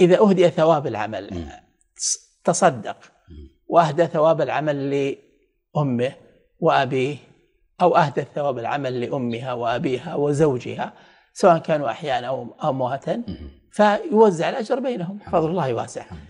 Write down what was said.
إذا أهدي ثواب العمل تصدق وأهدى ثواب العمل لأمه وأبيه أو أهدى ثواب العمل لأمها وأبيها وزوجها سواء كانوا أحيانا أو أموهة فيوزع الأجر بينهم فضل الله واسع